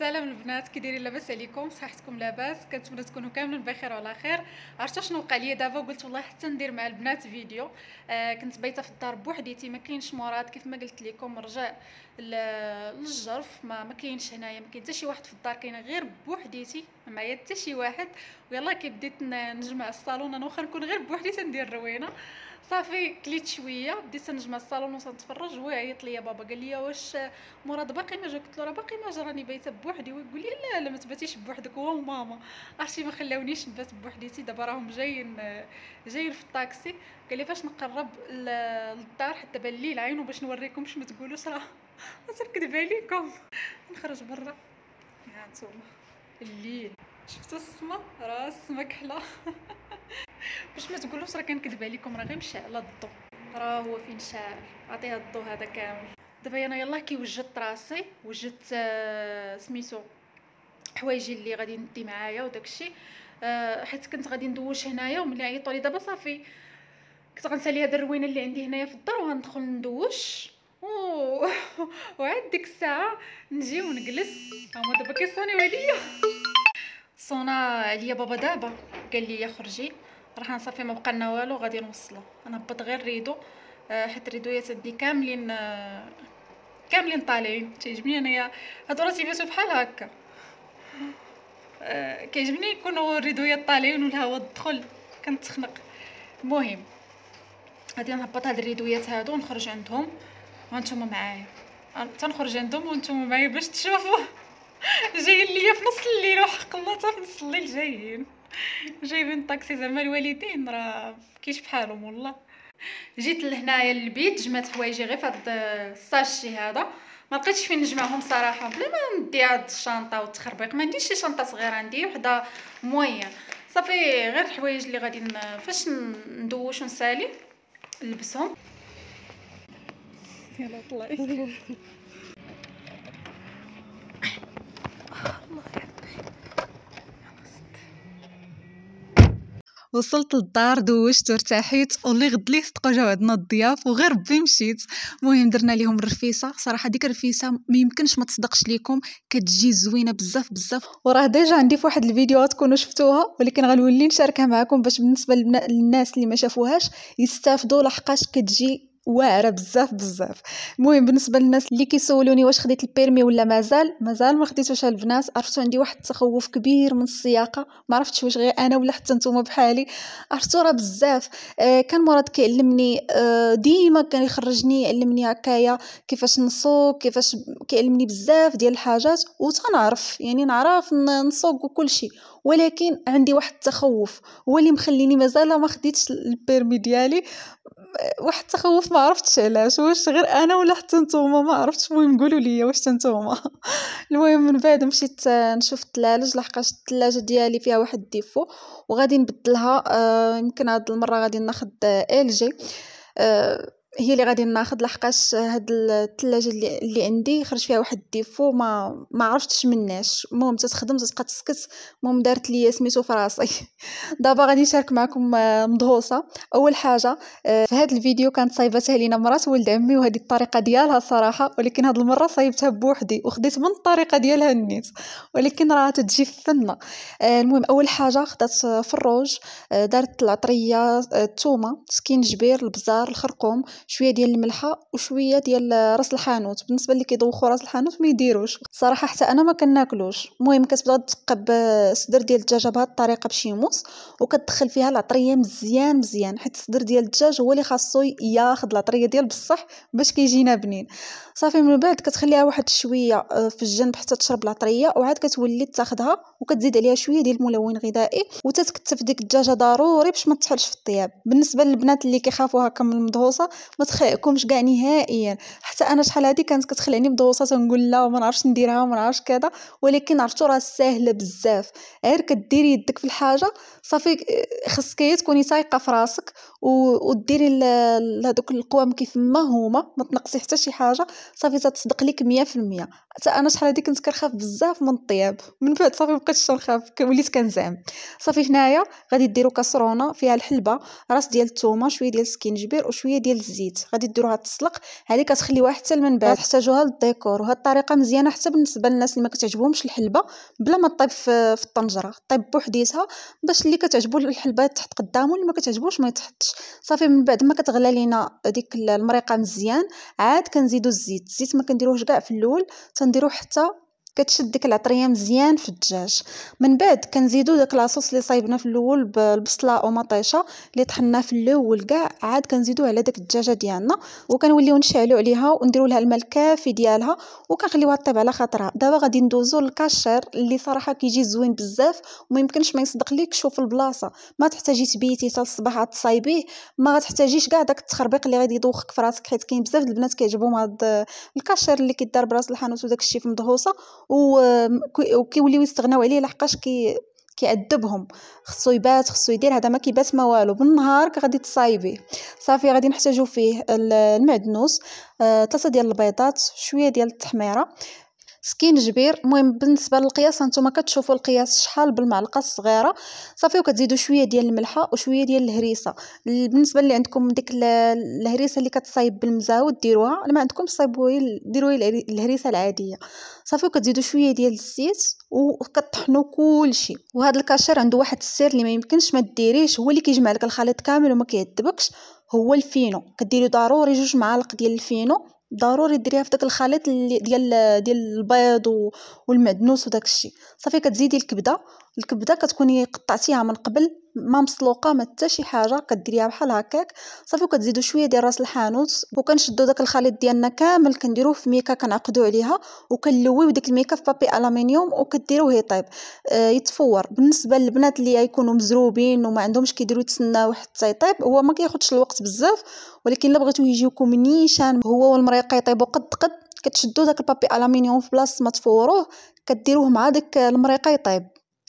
السلام البنات كي دايرين لاباس عليكم صحتكم لاباس كنتمنى تكونوا كاملين بخير وعلى خير عرفت شنو وقع لي دابا قلت والله حتى ندير مع البنات فيديو آه كنت بايته في الدار بوحديتي ما كاينش مراد كيف ما قلت لكم رجع للجرف ما ما كاينش هنايا ما كاين حتى شي واحد في الدار كاينه غير بوحديتي ما معايا حتى شي واحد ويلا كي بديت نجمع الصالون انا واخا نكون غير بوحدي تندير روينه صافي كليت شويه بديت نجمع الصالون وتنتفرج هو عيط ليا بابا قال لي واش مراد باقي ما جا قلت له راه باقي ما جا راني بايته بوحدي ويقول لي لا لا ما تباتيش بوحدك هو وماما عرفتي ما خلاونيش نبات بوحدي تي دابا راهم جايين جايين في الطاكسي قال لي فاش نقرب للدار حتى بان لي العين وباش نوريكمش ما تقولوش راه غتركد عليكم نخرج برا ها الليل شفتوا السما راه السما كحله باش ما تقولوش راه كنكذب عليكم راه غير مشى على الضو راه هو فين شاعل عطيها الضو هذا كامل دابا انا يلاه كي وجدت راسي وجدت آه سميتو حوايجي اللي غادي ندي معايا وداكشي آه حيت كنت غادي ندوش هنايا وملي عيطوا لي دابا صافي كنت غنسالي هاد الروينه اللي عندي هنايا في الدار وغندخل ندوش وعاد ديك الساعه نجي ونجلس هما دابا كيصونيو عليا صونا عليا بابا دابا قال لي خرجي راح نصافي ما بقى لنا والو غادي نوصلو نهبط غير ريدو آه، حيت الريدويات عندي كاملين آه، كاملين طالعين تيعجبني انايا هاد راسي بيسو بحال هكا آه، كيعجبني يكونوا الريدويات طالعين والهواء الدخل كنتخنق المهم غادي نهبط هاد الريدويات هادو ونخرج عندهم وانتم معايا تنخرج عندهم وانتم معايا باش تشوفوا جايين ليا في نص الليل وحق الله حتى في نص الليل جايين جايبين طاكسي زعما الوالدين راه كيش بحالهم والله جيت لهنايا للبيت جمعت حوايجي غير فهاد الساشي هذا ما لقيتش فين نجمعهم صراحه بلا ما ندي هاد الشنطه والتخربيق ما عنديش شي شنطه صغيره عندي وحده مويه صافي غير الحوايج اللي غادي فاش ندوش ونسالي نلبسهم يلا طلعي وصلت للدار دوشت وارتاحيت واللي غد ليه صدقوا جاو عندنا الضياف وغير ربي مشيت المهم درنا ليهم الرفيسه صراحه ديك الرفيسه ما يمكنش ما تصدقش ليكم كتجي زوينه بزاف بزاف وراه ديجا عندي في واحد الفيديو تكونوا شفتوها ولكن غنولي نشاركها معكم باش بالنسبه للناس اللي ما شافوهاش يستافدوا لحقاش كتجي واعره بزاف بزاف المهم بالنسبه للناس اللي كيسولوني واش خديت البيرمي ولا مازال مازال ما خديتوش البنات عرفتو عندي واحد التخوف كبير من السياقه ما عرفتش واش غير انا ولا حتى نتوما بحالي عرفتو راه بزاف آه كان مراد كيعلمني آه ديما كان يخرجني يعلمني هكايا كيفاش نسوق كيفاش كيعلمني بزاف ديال الحاجات وتنعرف يعني نعرف نسوق وكلشي ولكن عندي واحد التخوف هو اللي مخليني مازال ما خديتش البيرمي ديالي واحد التخوف ما عرفتش علاش واش غير انا ولا حتى نتوما ما عرفتش المهم قولوا لي واش نتوما المهم من بعد مشيت نشوف الثلاجه لحقاش الثلاجه ديالي فيها واحد الديفو وغادي نبدلها آه، يمكن هاد المره غادي ناخد ال آه، جي هي اللي غادي ناخذ لحقاش هاد الثلاجه اللي, اللي عندي خرج فيها واحد الديفو ما ما عرفتش مناش المهم تتخدم تتبقى تسكت المهم دارت ليا سميتو فراسي دابا غادي نشارك معكم آه، مدهوسه اول حاجه آه، في هاد الفيديو كانت صايبتها لينا مرات ولد عمي وهذه الطريقه ديالها الصراحه ولكن هاد المره صايبتها بوحدي وخديت من الطريقه ديالها النيت ولكن راه تجي فنه آه، المهم اول حاجه خدات فروج دارت العطريه الثومه سكينجبير البزار الخرقوم شويه ديال الملحه وشويه ديال راس الحانوت بالنسبه اللي كيدوخوا راس الحانوت ما يديروش صراحه حتى انا ما كناكلوش المهم كتبدا تقب الصدر آه، ديال الدجاجه بهذه الطريقه بشي موس وكتدخل فيها العطريه مزيان مزيان حيت الصدر ديال الدجاج هو اللي خاصو ياخذ العطريه ديال بصح باش كيجينا بنين صافي من بعد كتخليها واحد شويه آه، في الجنب حتى تشرب العطريه وعاد كتولي تاخذها وكتزيد عليها شويه ديال الملون غذائي وتتكتف ديك الدجاجه ضروري باش ما تحلش في الطياب بالنسبه للبنات اللي كيخافوا هكا من المدهوسه ما تخيئكمش كاع نهائيا حتى انا شحال هذه كانت كتخلعني بدوسات نقول لا وما نعرفش نديرها وما نعرفش كذا ولكن عرفتو راه ساهله بزاف غير كديري يدك في الحاجه صافي خصك تكوني تايقه في راسك وديري هذوك القوام كيف ما هما ما تنقصي حتى شي حاجه صافي تصدق لك 100% حتى انا شحال هذيك كنت كنخاف بزاف من الطياب من بعد صافي مبقيتش كنخاف وليت كنزعم صافي هنايا غادي ديروا كسرونه فيها الحلبه راس ديال الثومه شويه ديال السكينجبير وشويه ديال الزيت غادي ديروها تسلق هذه كتخليوها حتى من بعد تحتاجوها للديكور وهاد الطريقه مزيانه حتى بالنسبه للناس اللي ما كتعجبهمش الحلبه بلا ما طيب في الطنجره طيب بوحديتها باش اللي كتعجبو الحلبه تحت قدامه اللي ما كتعجبوش ما يتحطش صافي من بعد ما كتغلى لينا ديك المريقه مزيان عاد كنزيدو الزيت الزيت ما كنديروهش كاع في الاول تنديروه حتى كتشد ديك العطريه مزيان في الدجاج من بعد كنزيدو داك لاصوص اللي صايبنا في الاول بالبصله ومطيشه اللي طحناه في الاول كاع عاد كنزيدو على داك الدجاجه ديالنا وكنوليو نشعلو عليها ونديرو لها الماء الكافي ديالها وكنخليوها طيب على خاطرها دابا غادي ندوزو للكاشير اللي صراحه كيجي زوين بزاف وما يمكنش ما يصدق ليك شوف البلاصه ما تحتاجي تبيتي حتى الصباح تصايبيه ما غتحتاجيش كاع داك التخربيق اللي غادي يدوخك في راسك حيت كاين بزاف د البنات كيعجبهم هاد الكاشير اللي كيدار براس الحانوت وداك الشيء في مدهوسه وكيوليو يستغناو عليه لحقاش كي كيعذبهم خصو يبات خصو يدير هذا ما كيبات ما والو بالنهار غادي تصايبيه صافي غادي نحتاجو فيه المعدنوس ثلاثه ديال البيضات شويه ديال التحميره سكين جبير مهم بالنسبه للقياس هانتوما كتشوفوا القياس شحال بالمعلقه الصغيره صافي وكتزيدوا شويه ديال الملحه وشويه ديال الهريسه بالنسبه اللي عندكم ديك الهريسه اللي كتصايب بالمزاود ديروها ما عندكم صايبوا ديروا الهريسه العاديه صافي وكتزيدوا شويه ديال الزيت وكطحنوا كلشي وهذا الكاشير عنده واحد السر اللي ما يمكنش ما ديريهش هو اللي كيجمع لك الخليط كامل وما كيعذبكش هو الفينو كديري ضروري جوج معالق ديال الفينو ضروري ديريها في داك الخليط ديال ديال البيض والمعدنوس وداك الشيء صافي كتزيدي الكبده الكبده كتكوني قطعتيها من قبل ما مسلوقه ما حتى شي حاجه كديريها بحال هكاك صافي وكتزيدوا شويه ديال راس الحانوت وكنشدوا داك الخليط ديالنا كامل كنديروه في ميكا كنعقدوا عليها وكنلويو ديك الميكا في بابي الومنيوم وكديروه يطيب آه يتفور بالنسبه للبنات اللي يكونوا مزروبين وما عندهمش كيديروا يتسناو حتى يطيب هو ما كياخذش الوقت بزاف ولكن الا بغيتو يجيكم نيشان هو والمريقه يطيبوا قد قد كتشدوا داك البابي الومنيوم في بلاصه ما تفوروه كديروه مع داك المريقه يطيب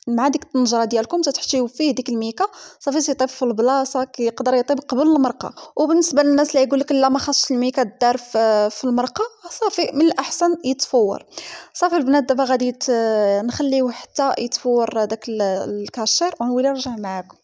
مع ديك الطنجره ديالكم تتحشيو فيه ديك الميكا صافي تيطيب في البلاصه كيقدر يطيب قبل المرقه وبالنسبه للناس اللي يقول لك لا ما خاصش الميكا دار في المرقه صافي من الاحسن يتفور صافي البنات دابا غادي نخليوه حتى يتفور داك الكاشير ونولي نرجع معاكم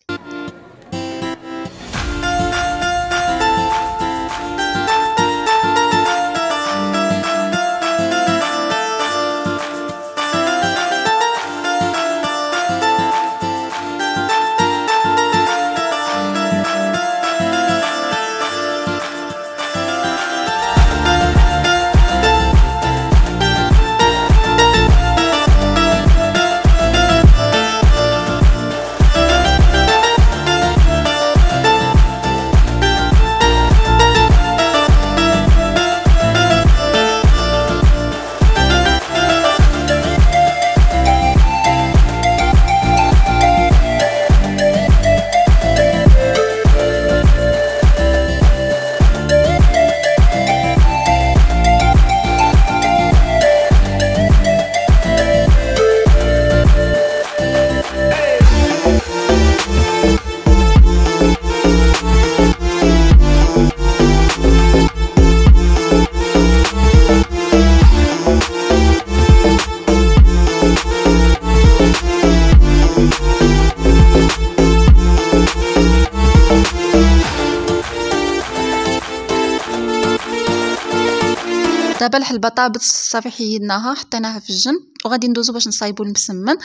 دابا الحلبه طابت صافي حيدناها حطيناها في الجنب وغادي ندوزو باش نصايبو المسمن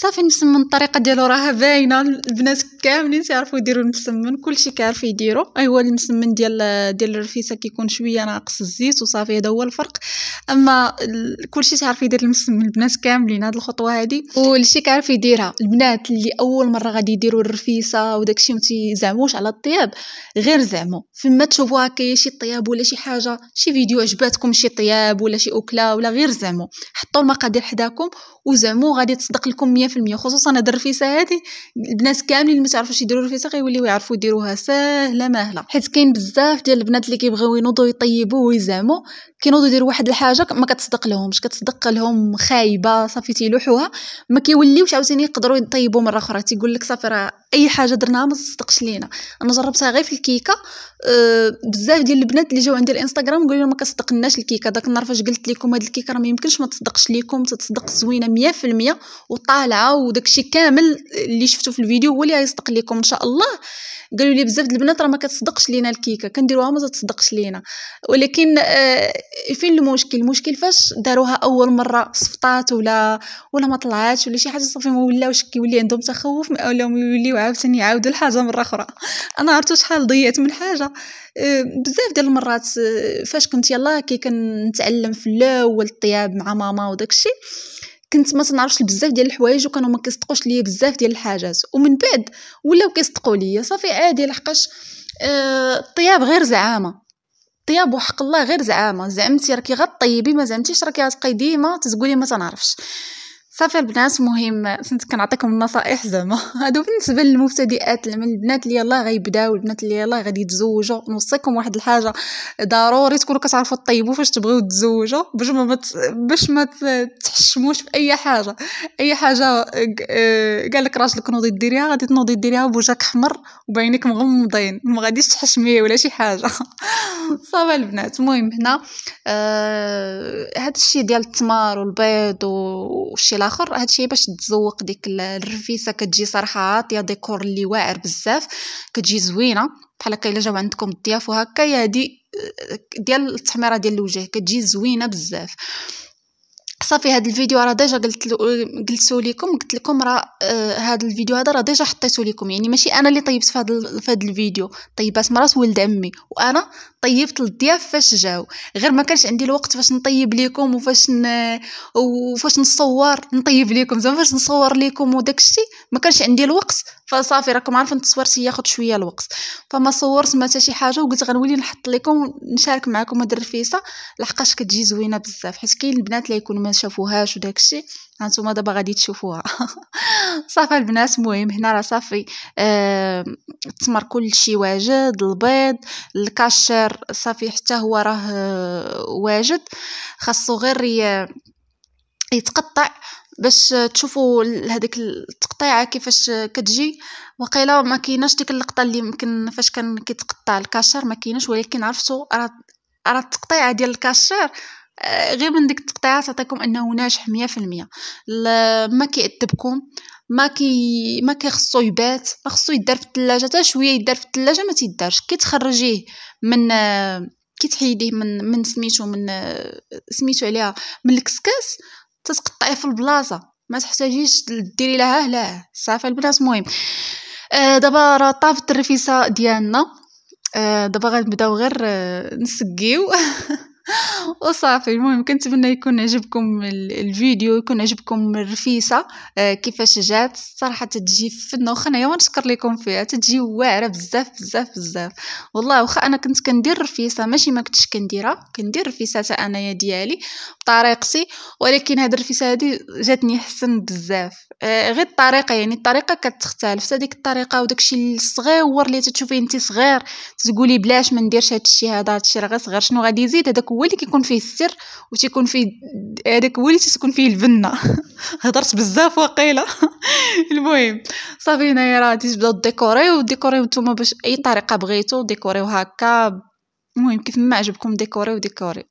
صافي المسمن الطريقه ديالو راه باينه البنات كاملين تعرفوا يديروا المسمن كلشي كيعرف يديرو ايوا المسمن ديال ديال الرفيسه كيكون شويه ناقص الزيت وصافي هذا هو الفرق اما كلشي تعرف يدير المسمن البنات كاملين هاد الخطوه هادي كلشي كيعرف يديرها البنات اللي اول مره غادي يديروا الرفيسه وداكشي ما تيزعموش على الطياب غير زعموا فما تشوفوها كاين شي طياب ولا شي حاجه شي فيديو عجباتكم شي طياب ولا شي اكله ولا غير زعموا حطوا المقادير حداكم وزعمو غادي تصدق لكم 100% خصوصا هاد الرفيسه هادي البنات كاملين اللي ما تعرفوش يديروا الرفيسه غيوليو يعرفوا يديروها ساهله ماهله حيت كاين بزاف ديال البنات اللي كيبغيو ينوضوا يطيبوا ويزعمو كينوض يدير واحد الحاجه ما كتصدق لهمش كتصدق لهم خايبه صافي تيلوحوها ما كيوليوش عاوتاني يقدروا يطيبوا مره اخرى تيقول لك صافي راه اي حاجه درناها ما تصدقش لينا انا جربتها غير في الكيكه أه بزاف ديال البنات اللي جاو عندي الانستغرام قالوا ما كصدقناش الكيكه داك النهار فاش قلت لكم هاد الكيكه راه ما يمكنش ما تصدقش لكم تتصدق زوينه 100% وطالعه وداكشي كامل اللي شفتو في الفيديو هو اللي غيصدق لكم ان شاء الله قالوا لي بزاف ديال البنات راه ما كتصدقش لينا الكيكه كنديروها ما تصدقش لينا ولكن أه فين المشكل المشكل فاش داروها اول مره صفطات ولا ولا ما طلعاتش ولا شي حاجه صافي ما ولاوش كيولي عندهم تخوف ولا يوليو عاوتاني يعاودوا الحاجه مره اخرى انا عرفتو شحال ضيعت من حاجه بزاف ديال المرات أه، فاش كنت يلا كي كنتعلم في الاول الطياب مع ماما وداكشي كنت ما تنعرفش بزاف ديال الحوايج وكانوا ما كيصدقوش ليا بزاف ديال الحاجات ومن بعد ولاو كيصدقوا ليا صافي عادي لحقاش أه، الطياب غير زعامه الطياب وحق الله غير زعامه زعمتي راكي غطيبي ما زعمتيش راكي غتبقاي ديما تقولي ما تنعرفش صافي البنات مهم فهمت كنعطيكم النصائح زعما هادو بالنسبه للمبتدئات من البنات اللي يلاه غيبداو البنات اللي يلاه غادي يتزوجوا نوصيكم واحد الحاجه ضروري تكونوا كتعرفوا طيبوا فاش تبغيو تزوجوا باش ما باش ما تحشموش في اي حاجه اي حاجه آه، قال لك راجلك نوضي ديريها غادي تنوضي ديريها بوجهك احمر وبعينيك مغمضين ما غاديش تحشمي ولا شي حاجه صافي البنات المهم هنا آه هذا الشيء ديال التمار والبيض وشي اخر هادشي باش تزوق ديك الرفيسه كتجي صراحه عاطيه ديكور اللي واعر بزاف كتجي زوينه بحال هكا الا جاو عندكم الضياف وهكا دي آه، ديال التحميره ديال الوجه كتجي زوينه بزاف صافي هذا الفيديو راه ديجا قلت قلتو لكم قلت لكم راه هذا آه، الفيديو هذا راه ديجا حطيتو لكم يعني ماشي انا اللي طيبت في هذا في هذا الفيديو طيبات مرات ولد عمي وانا طيبت للضياف فاش جاو غير ما كانش عندي الوقت فاش نطيب لكم وفاش ن... وفاش نصور نطيب لكم زعما فاش نصور لكم وداك الشيء ما كانش عندي الوقت فصافي راكم عارفين التصوير سياخد شويه الوقت فما صورت ما شي حاجه وقلت غنولي نحط لكم نشارك معكم هاد الرفيسه لحقاش كتجي زوينه بزاف حيت كاين البنات اللي يكونوا شافوهاش وداكشي هانتوما دابا غادي تشوفوها صافي البنات مهم هنا راه صافي آه تمر كلشي واجد البيض الكاشير صافي حتى هو راه آه، واجد خاصو غير يتقطع باش تشوفوا هذيك التقطيعه كيفاش كتجي وقيله ما كايناش ديك اللقطه اللي يمكن فاش كان كيتقطع الكاشير ما كايناش ولكن عرفتوا راه التقطيعه ديال الكاشير آه، غير من ديك التقطيعه تعطيكم انه ناجح مية في المية ما كيعذبكم ما كي ما كيخصو يبات ما خصو يدار في الثلاجه حتى شويه يدار في الثلاجه ما تيدارش تخرجيه من كتحيديه من من سميتو من سميتو عليها من الكسكاس تتقطعيه في البلاصه ما تحتاجيش ديري لها لا صافي البنات المهم آه دابا راه طافت الرفيسه ديالنا آه دابا غنبداو غير آه، نسقيو وصافي المهم كنتمنى يكون عجبكم الفيديو يكون عجبكم الرفيسه آه كيفاش جات صراحه تجي في النوخنيه نشكر لكم فيها تجي واعره بزاف بزاف بزاف والله واخا انا كنت كندير الرفيسه ماشي ما كنتش كنديرها كندير الرفيسه انايا ديالي بطريقتي ولكن هاد الرفيسه هادي جاتني حسن بزاف آه غير الطريقه يعني الطريقه كتختلف هذيك الطريقه وداكشي الصغير اللي تتشوفيه انت صغير تقولي بلاش ما نديرش هادشي هذا هادشي راه غير صغير شنو غادي يزيد هذاك هو اللي كيكون فيه السر وتيكون فيه هذاك هو اللي تتكون فيه البنه هضرت بزاف وقيله المهم صافي هنايا راه غادي تبداو ديكوريو ديكوريو نتوما باش اي طريقه بغيتو ديكوريو هكا المهم كيف ما عجبكم ديكوريو ديكوريو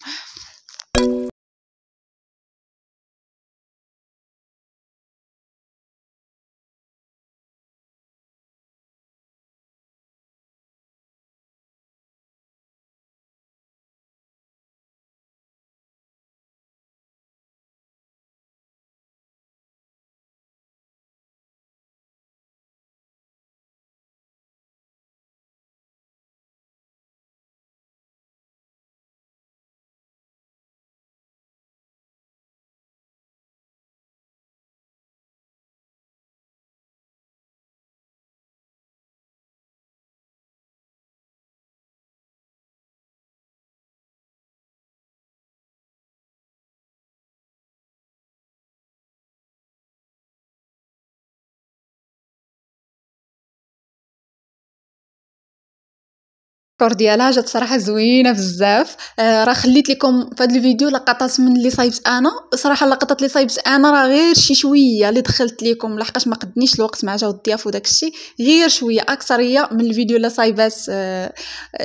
الكور ديالها جات صراحه زوينه بزاف آه، راه خليت لكم في هذا الفيديو لقطات من اللي صايبت انا صراحه اللقطات اللي صايبت انا راه غير شي شويه اللي دخلت لكم لحقاش ما قدنيش الوقت مع جو الضياف وداك الشيء غير شويه اكثريه من الفيديو اللي صايبات آه،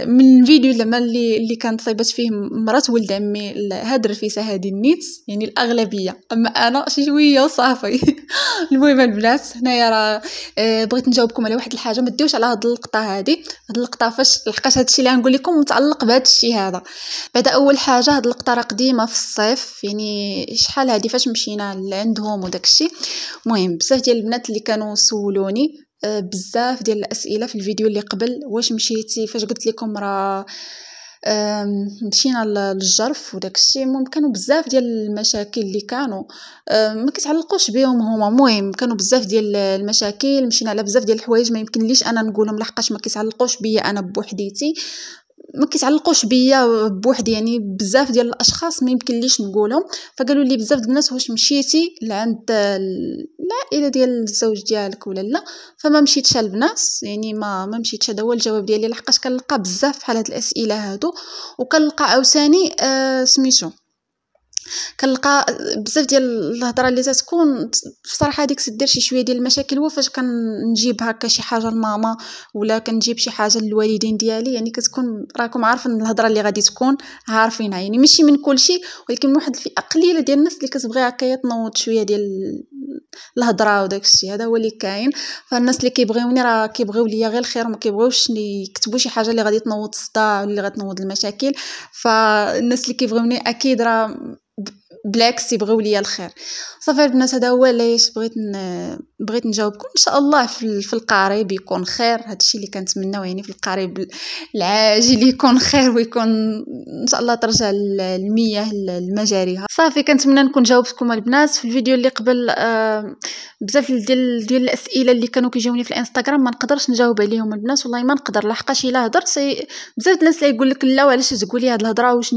من الفيديو زعما اللي اللي كانت صايبات فيه مرات ولد عمي هاد الرفيسه هادي النيت يعني الاغلبيه اما انا شي شويه وصافي المهم البنات هنايا راه آه، بغيت نجاوبكم على واحد الحاجه ما ديوش على هاد اللقطه هادي هاد اللقطه فاش لحقاش هادشي اللي غنقول لكم متعلق بهذا الشيء هذا بعدا اول حاجه هاد القطره قديمه في الصيف يعني شحال هادي فاش مشينا لعندهم وداك الشيء المهم بزاف ديال البنات اللي كانوا سولوني آه، بزاف ديال الاسئله في الفيديو اللي قبل واش مشيتي فاش قلت لكم راه مشينا للجرف وداك الشيء المهم كانوا بزاف ديال المشاكل اللي كانوا ما كتعلقوش بهم هما المهم كانوا بزاف ديال المشاكل مشينا على بزاف ديال الحوايج ما يمكن ليش انا نقولهم لحقاش ما كيتعلقوش بيا انا بوحديتي ما كيتعلقوش بيا بوحدي يعني بزاف ديال الاشخاص ما ليش نقولهم فقالوا لي بزاف ديال الناس واش مشيتي لعند العائله ديال الزوج ديالك ولا لا فما مشيتش البنات يعني ما ما مشيتش هذا هو الجواب ديالي لحقاش كنلقى بزاف بحال هاد الاسئله هادو وكنلقى عاوتاني آه سميتو كنلقى بزاف ديال الهضره اللي تتكون بصراحه هذيك تدير شي شويه ديال المشاكل هو فاش كنجيب هكا شي حاجه لماما ولا كنجيب شي حاجه للوالدين ديالي يعني كتكون راكم عارفين الهضره اللي غادي تكون عارفينها يعني ماشي من كلشي ولكن واحد الفئه قليله ديال الناس اللي كتبغي هكا تنوض شويه ديال الهضره وداك الشيء هذا هو اللي كاين فالناس اللي كيبغيوني راه كيبغيو ليا غير الخير ما كيبغيوش يكتبوا شي حاجه اللي غادي تنوض الصداع ولا اللي غتنوض المشاكل فالناس اللي كيبغيوني اكيد راه بالعكس يبغيو ليا الخير صافي البنات هذا هو علاش بغيت بغيت نجاوبكم ان شاء الله في القريب يكون خير هادشي اللي كنتمناو يعني في القريب العاجل يكون خير ويكون ان شاء الله ترجع المياه لمجاريها صافي كنتمنى نكون جاوبتكم البنات في الفيديو اللي قبل آه بزاف ديال ديال الاسئله اللي كانوا كيجاوني في الانستغرام ما نقدرش نجاوب عليهم البنات والله ما نقدر لحقاش الا هضرت بزاف الناس اللي يقول لك لا وعلاش تقولي هاد الهضره واش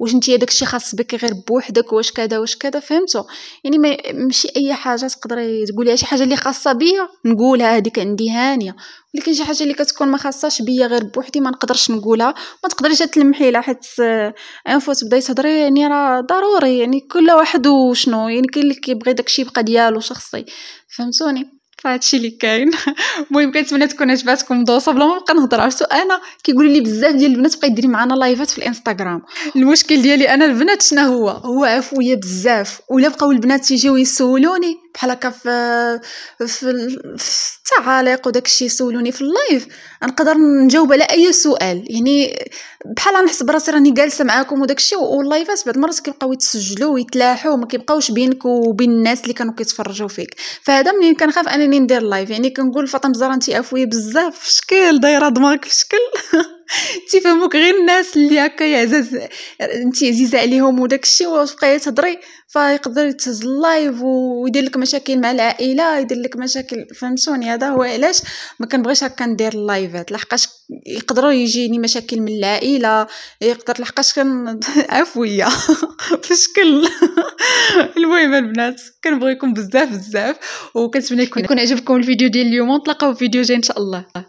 واش انت داك الشيء خاص بك غير بوحدك واش كذا واش كذا فهمتوا يعني ماشي اي حاجه تقدري تقولي شي حاجه حاجه اللي خاصه بيا نقولها هذيك عندي هانيه ولكن شي حاجه اللي كتكون ما خاصاش بيا غير بوحدي ما نقدرش نقولها ما تقدريش تلمحي لها حيت انفو تبداي تهضري يعني راه ضروري يعني كل واحد وشنو يعني كاين اللي كيبغي داكشي يبقى ديالو شخصي فهمتوني فهادشي اللي كاين المهم كنتمنى تكون عجباتكم دوصه بلا ما نبقى نهضر عرفتو انا كيقولوا لي بزاف ديال البنات بقاي ديري معانا لايفات في الانستغرام المشكل ديالي انا البنات شنو هو هو عفويه بزاف ولا بقاو البنات تيجيو يسولوني بحال هكا في في التعاليق وداكشي يسولوني في اللايف نقدر نجاوب على اي سؤال يعني بحال نحس براسي راني جالسه معاكم وداكشي واللايفات بعض المرات كيبقاو يتسجلوا ويتلاحوا وما كيبقاوش بينك وبين الناس اللي كانوا كيتفرجوا فيك فهذا منين كنخاف انني ندير لايف يعني كنقول فاطمه زهره انت عفويه بزاف في شكل دايره دماغك في شكل تيفهموك غير الناس اللي هكا عزاز انت عزيزه عليهم وداك الشيء وتبقاي تهضري فيقدر يتهز اللايف ويدير لك مشاكل مع العائله يدير لك مشاكل فهمتوني هذا هو علاش ما كنبغيش هكا ندير اللايفات لحقاش يقدروا يجيني مشاكل من العائله يقدر لحقاش كن عفويه في شكل المهم البنات كنبغيكم بزاف بزاف وكنتمنى يكون يكون عجبكم الفيديو ديال اليوم ونتلاقاو في فيديو جاي ان شاء الله